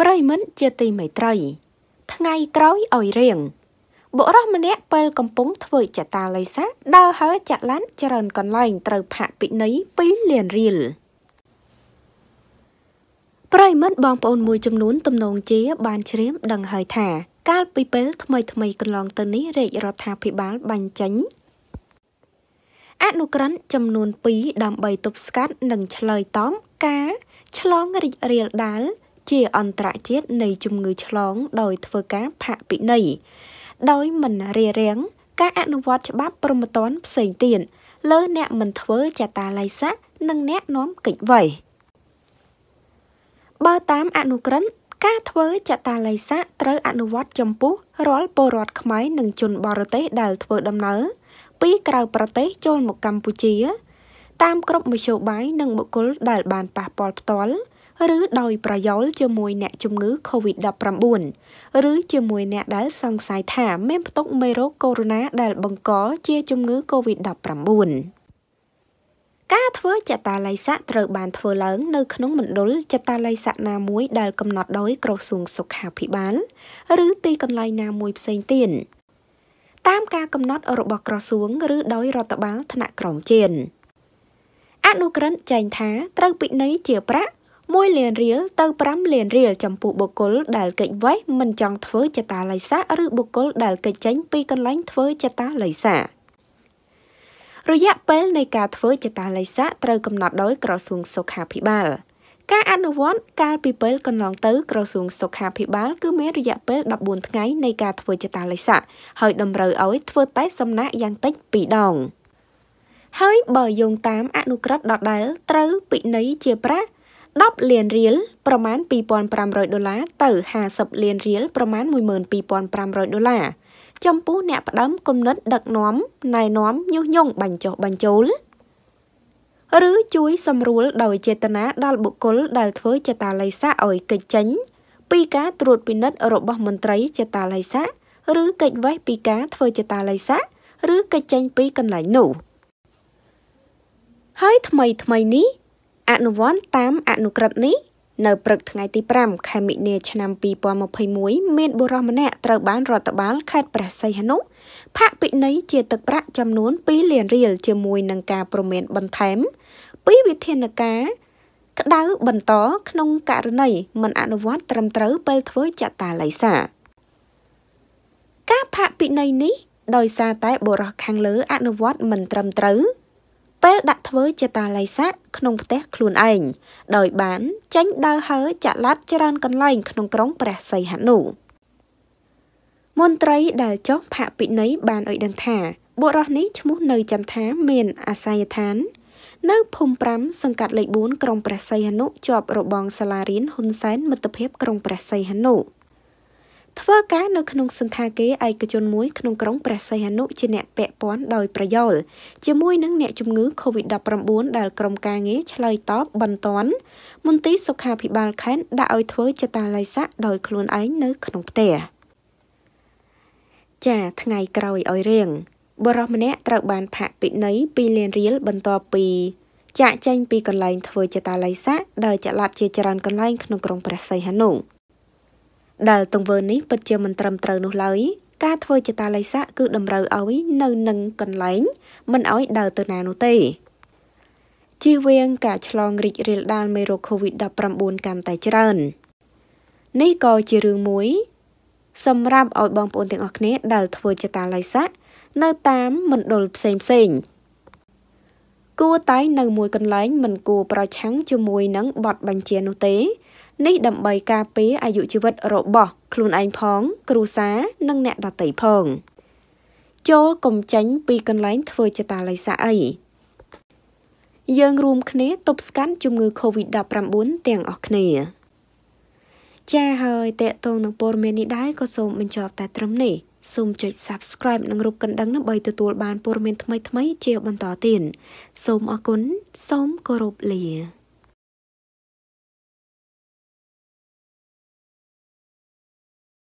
ប្រិមិត្តជាទីមេត្រី ថ្ងៃក្រោយឲ្យរៀងបុរសម្នាក់ពេលកំពុងធ្វើចតាល័យសាដើរហើរចាក់ឡានច្រើនកន្លែងត្រូវផាកពិន័យ2លានរៀលប្រិមិត្តបងប្អូនមួយចំនួនទំនងជាបានជ្រាបដឹងហើយថា កាលពីពេលថ្មីថ្មីកន្លងទៅនេះរាជរដ្ឋាភិបាលបាញ់ចេញអនុក្រឹត្យចំនួន2ដើម្បីទប់ស្កាត់និងឆ្លើយតបការឆ្លងរីករាលដាលជាអន្តរជាតិនៃជំងឺឆ្លង ដោយធ្វើការផាកពិន័យដោយមិនរារាំងការអនុវត្តច្បាប់ប្រមត្តនផ្សេងទៀតលើអ្នកមិនធ្វើចតាឡៃស័កនិងអ្នកនាំកិច្ចវ័យបើតាមអនុក្រឹត្យការធ្វើចតាឡៃស័កត្រូវអនុវត្តចំពោះរាល់ពលរដ្ឋខ្មែរនិងជនបរទេស ដែលធ្វើដំណើរពីក្រៅប្រទេសចូលមកកម្ពុជា តាមគ្រប់មធ្យោបាយនិងបុគ្គលដែលបានប៉ះពាល់ផ្ទាល់ឬដោយប្រយោលជាមួយអ្នកជំងឺ COVID-19 ឬជាមួយអ្នកដែលសង្ស័យថាមានផ្ទុកមេរោគកូវីដ -19 ដែលបង្កជាជំងឺ COVID-19 ការធ្វើចតាល័យស័កត្រូវបានធ្វើឡើងនៅក្នុងមណ្ឌលចតាល័យស័កណាមួយដែលកំណត់ដោយក្រសួងសុខាភិបាលឬទីកន្លែងណាមួយផ្សេងទៀតតាមការកំណត់របស់ក្រសួង ឬដោយរដ្ឋបាលថ្នាក់ក្រោមជាតិអនុក្រឹត្យចែងថាត្រូវពិន័យជាប្រាក់1លានរៀលទៅ5លានរៀលចំពោះបុគ្គលដែលកិច្ចវេះមិនចង់ធ្វើចតាល័យសាឬបុគ្គលដែលកិច្ចចេញពីកន្លែងធ្វើចតាល័យសារយៈពេលនៃការធ្វើចតាល័យសាត្រូវកំណត់ដោយ ក្រសួងសុខាភិបាលការអនុវត្តកាលពីពេលកន្លងទៅក្រសួងសុខាភិបាល គឺមានរយៈពេល14ថ្ងៃនៃការធ្វើចតាល័យសាហើយតម្រូវឲ្យធ្វើតេស្តសំណាក់យ៉ាងតិច2ដង ហើយបើយោងតាមអនុក្រឹត្យដដែលត្រូវពិន័យជាប្រាក់10លានរៀលប្រមាណ2500ដុល្លារទៅ50លានរៀលប្រមាណ12500ដុល្លារចំពោះអ្នកផ្ដើមគំនិតដឹកនាំណែនាំញុះញង់បញ្ចុះបញ្ចូលឬជួយសម្រួល ដោយចេតនាដល់បុគ្គលដែលធ្វើចតាល័យស័កឲ្យកិច្ចចេញ ពីការត្រួតពិនិត្យរបស់មន្ត្រីចតាល័យស័កឬកិច្ចវេះពីការធ្វើចតាល័យស័កឬកិច្ចចេញ ពីកន្លែងនោះ ហើយថ្មីថ្មីនេះអនុវត្តតាមអនុក្រឹត្យនេះនៅព្រឹកថ្ងៃទី5ខែមិនិនាឆ្នាំ2021មានបុរសម្នាក់ត្រូវបានរដ្ឋបាលខេត្តព្រះសីហនុផាកពិន័យជាទឹកប្រាក់ចំនួន2លានរៀលជាមួយនឹងការព្រមានបន្ថែមពីវិធានការ ក្តៅបន្តក្នុងករណីមិនអនុវត្តត្រឹមត្រូវពេលធ្វើចតាឡៃសាការផាកពិន័យនេះដោយសារតែបុរសខាងលើអនុវត្តមិនត្រឹមត្រូវពេលដាក់ធ្វើជាតាល័យស័កក្នុងផ្ទះខ្លួនឯងដោយ បានចេញដើរហើរចាក់ឡាត់ច្រើនកន្លែង ក្នុងក្រុងព្រះសីហនុមន្ត្រីដែលចុះផាកពិន័យបានឲ្យដឹងថាបុរសនេះឈ្មោះនៅចន្ទថាមាន អាស័យដ្ឋាន នៅភូមិ5សង្កាត់លេខ4ក្រុង ព្រះសីហនុជាប់របងសាលារៀនហ៊ុនសែនមិត្តភាពក្រុងព្រះសីហនុធ្វើការនៅក្នុងសន្តាគារឯកជនមួយក្នុងក្រុងព្រះសីហនុជាអ្នកពាក់ព័ន្ធដោយប្រយោលជាមួយនឹងអ្នកជំងឺ COVID-19 ដែលក្រុមការងារឆ្លើយតបបន្ទាន់មន្ទីរសុខាភិបាលខេត្តដាក់ឲ្យធ្វើចតាឡៃស័កដោយខ្លួនឯងនៅក្នុងផ្ទះចាថ្ងៃក្រោយឲ្យរៀងបរិសម្នាក់ត្រូវបានផាកពិន័យ2លានរៀលបន្ទាប់ពី ចាក់ចែងពីកន្លែងធ្វើចតាឡៃស័កដោយចល័តជាច្រើនកន្លែងក្នុងក្រុងព្រះសីហនុ។ដែលទង្វើនេះពិតជាមិនត្រឹមត្រូវនោះឡើយការធ្វើជាតាល័យស័កគឺតម្រូវឲ្យនៅនឹងកន្លែង មិនឲ្យដើរទៅណានោះទេជៀសវាងការឆ្លងរីករាលដាលមេរោគ COVID-19 កាន់តែច្រើននេះក៏ជារឿងមួយ សម្រាប់ឲ្យបងប្អូនទាំងអស់គ្នាដែលធ្វើជាតាល័យស័កនៅតាមមណ្ឌលផ្សេងផ្សេងគួរតែនៅមួយកន្លែងមិនគួរប្រឆាំងជាមួយនឹងបទបញ្ជានោះទេនេះដើម្បីការពារអាយុជីវិតរបស់ខ្លួនឯងផង គ្រួសារនិងអ្នកដទៃផង ចូលកុំចាញ់ពីកន្លែងធ្វើចតាល័យសាអីយើងរួមគ្នាទប់ស្កាត់ជំងឺ Covid-19 ទាំងអស់គ្នាចាហើយតេតងនឹងព័ត៌មាននេះដែរក៏សូមបញ្ចប់តែត្រឹមនេះសូមចុច Subscribe និងរូបកណ្ដឹងដើម្បីទទួលបានព័ត៌មានថ្មីៗជាបន្តទៀតសូមអរគុណសូមគោរពលា